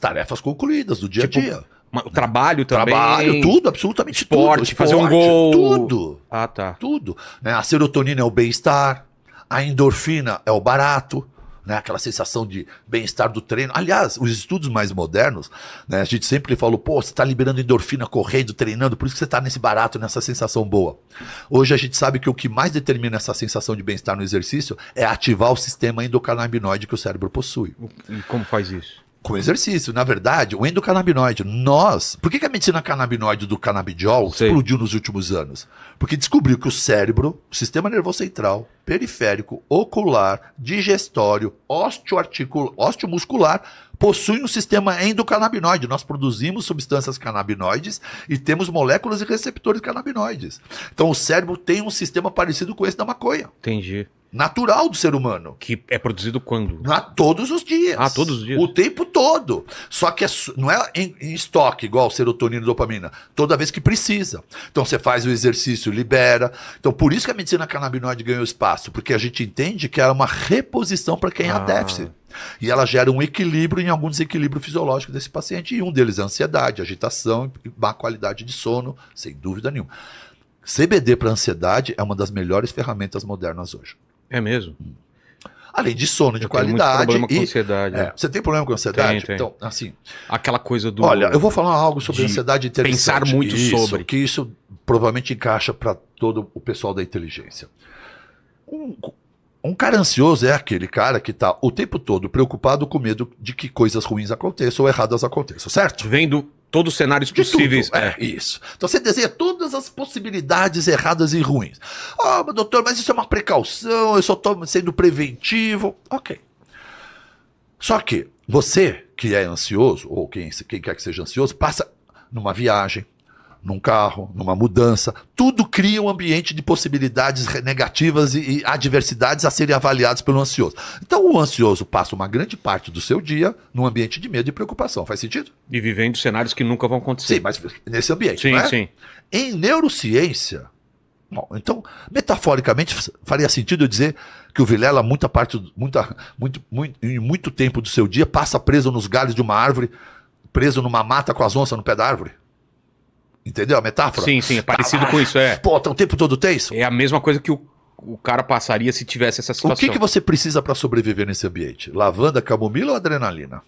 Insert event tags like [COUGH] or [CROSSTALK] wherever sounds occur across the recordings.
tarefas concluídas do dia a tipo, dia. o trabalho também. Trabalho, tudo, absolutamente esporte, tudo. Esporte, fazer um gol. Tudo. Ah, tá. Tudo. Né? A serotonina é o bem-estar, a endorfina é o barato. Né, aquela sensação de bem-estar do treino. Aliás, os estudos mais modernos, né, a gente sempre falou, pô, você está liberando endorfina correndo, treinando, por isso que você está nesse barato, nessa sensação boa. Hoje a gente sabe que o que mais determina essa sensação de bem-estar no exercício é ativar o sistema endocannabinoide que o cérebro possui. E como faz isso? com exercício. Na verdade, o endocannabinoide, nós. Por que, que a medicina canabinoide do canabidiol explodiu nos últimos anos? Porque descobriu que o cérebro, o sistema nervoso central, periférico, ocular, digestório, osteomuscular, possui um sistema endocannabinoide. Nós produzimos substâncias canabinoides e temos moléculas e receptores canabinoides. Então o cérebro tem um sistema parecido com esse da maconha. Entendi natural do ser humano. Que é produzido quando? Na, ah, todos os dias. Ah, todos os dias. O tempo todo. Só que é, não é em, em, estoque, igual serotonina e dopamina. Toda vez que precisa. Então você faz o exercício, libera. Então por isso que a medicina canabinoide ganhou espaço, porque a gente entende que ela é uma reposição para quem é ah. há déficit. E ela gera um equilíbrio em algum desequilíbrio fisiológico desse paciente. E um deles é ansiedade, agitação e má qualidade de sono, sem dúvida nenhuma. CBD para ansiedade é uma das melhores ferramentas modernas hoje. É mesmo. Hum. Além de sono de eu qualidade. Tenho muito problema com e, ansiedade. É, você tem problema com ansiedade? Tem, tem. Então, assim. Aquela coisa do. Olha, eu vou falar algo sobre ansiedade interessante. Pensar muito isso, sobre. Que isso provavelmente encaixa para todo o pessoal da inteligência. Um, um cara ansioso é aquele cara que está o tempo todo preocupado com medo de que coisas ruins aconteçam ou erradas aconteçam, certo? Vendo Todos os cenários possíveis. É. é. isso. Então você desenha todas as possibilidades erradas e ruins. Ah, oh, doutor, mas isso é uma precaução, eu só estou sendo preventivo. Ok. Só que você que é ansioso, ou quem, quem quer que seja ansioso, passa numa viagem, num carro, numa mudança, tudo cria um ambiente de possibilidades negativas e, e adversidades a serem avaliadas pelo ansioso. Então o ansioso passa uma grande parte do seu dia num ambiente de medo e preocupação. Faz sentido? E vivendo cenários que nunca vão acontecer. Sim, mas nesse ambiente. Sim, é? sim. Em neurociência, Bom, então, metaforicamente, faria sentido eu dizer que o Vilela, muita parte, muita, muito, muito, em muito tempo do seu dia, passa preso nos galhos de uma árvore, preso numa mata com as onças no pé da árvore? Entendeu a metáfora? Sim, sim, é parecido com isso, é. Pô, tá o tempo todo tenso? É a mesma coisa que o, o cara passaria se tivesse essa situação. O que, que você precisa para sobreviver nesse ambiente? Lavanda, camomila ou adrenalina?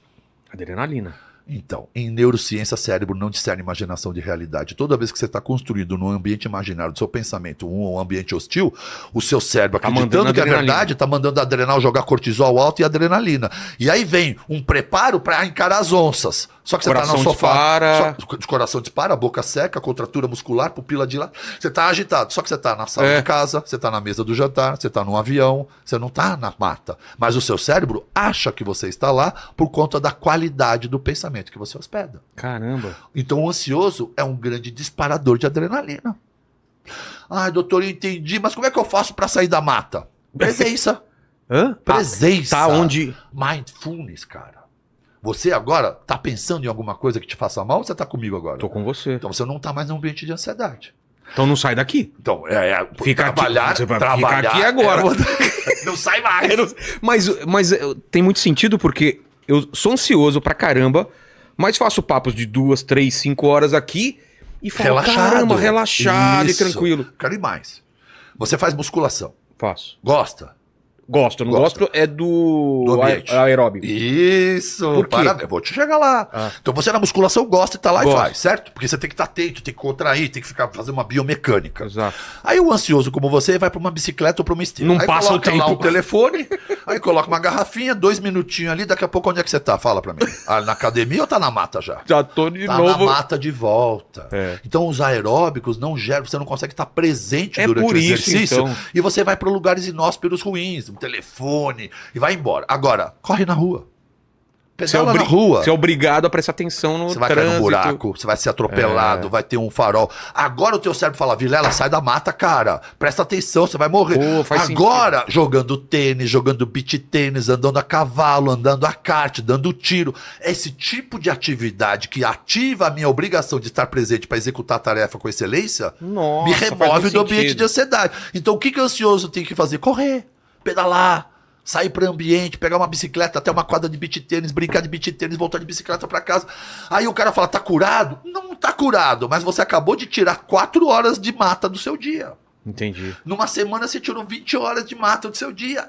Adrenalina. Então, em neurociência, cérebro não discerne imaginação de realidade. Toda vez que você está construindo num ambiente imaginário do seu pensamento um, um ambiente hostil, o seu cérebro, tá acreditando que é verdade, está mandando adrenal jogar cortisol alto e adrenalina. E aí vem um preparo para encarar as onças. Só que você tá coração tá no sofá. Dispara. coração dispara, boca seca, contratura muscular, pupila de lado. Você tá agitado. Só que você tá na sala é. de casa, você tá na mesa do jantar, você tá num avião, você não tá na mata. Mas o seu cérebro acha que você está lá por conta da qualidade do pensamento que você hospeda. Caramba. Então o ansioso é um grande disparador de adrenalina. Ai, doutor, eu entendi, mas como é que eu faço para sair da mata? [LAUGHS] Presença. Hã? Ah, Presença. tá onde? Mindfulness, cara. Você agora está pensando em alguma coisa que te faça mal ou você está comigo agora? Estou com você. Então você não está mais num ambiente de ansiedade. Então não sai daqui. Então, é, é fica trabalhar, aqui, você vai trabalhar ficar aqui agora. É, [LAUGHS] não sai mais. Não, mas, mas é, tem muito sentido porque eu sou ansioso pra caramba, mas faço papos de duas, três, cinco horas aqui e falo, relaxado, caramba, relaxado Isso. e tranquilo. Quero ir mais. Você faz musculação. Faço. Gosta? Gosto, não gosto, gosto é do, do aeróbico. Isso, Por quê? vou te chegar lá. Ah. Então você na musculação gosta e tá lá Gosto. e faz, certo? Porque você tem que estar tá atento, tem que contrair, tem que ficar fazer uma biomecânica. Exato. Aí o ansioso como você vai para uma bicicleta ou para uma esteira. Não aí passa o tempo. lá o telefone, aí coloca uma garrafinha, dois minutinhos ali, daqui a pouco onde é que você tá? Fala para mim. Ah, na academia ou tá na mata já? Já tô de tá novo. Tá na mata de volta. É. Então os aeróbicos não geram, você não consegue estar tá presente é durante o exercício. Isso, então. E você vai para lugares inósperos ruins telefone e vai embora. Agora, corre na rua. você é na rua. Você é obrigado a prestar atenção no Você vai trânsito. cair no buraco, você vai ser atropelado, é. vai ter um farol. Agora o teu cérebro fala, Vilela, sai da mata, cara. Presta atenção, você vai morrer. Pô, Agora, sentido. jogando tênis, jogando beach tênis, andando a cavalo, andando a kart, dando tiro. Esse tipo de atividade que ativa a minha obrigação de estar presente para executar a tarefa com excelência, Nossa, me remove do sentido. ambiente de ansiedade. Então, o que, que o ansioso tem que fazer? Correr pedalar, sair para ambiente, pegar uma bicicleta até uma quadra de beat tênis, brincar de beat tênis, voltar de bicicleta para casa. Aí o cara fala: tá curado? Não tá curado, mas você acabou de tirar quatro horas de mata do seu dia. Entendi. Numa semana você tirou 20 horas de mata do seu dia.